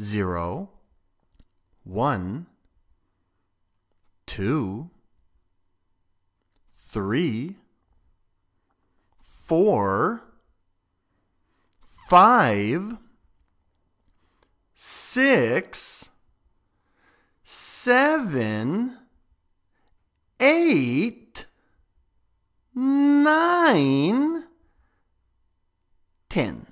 zero, one, two, three, four, five, six, seven, eight, nine, ten.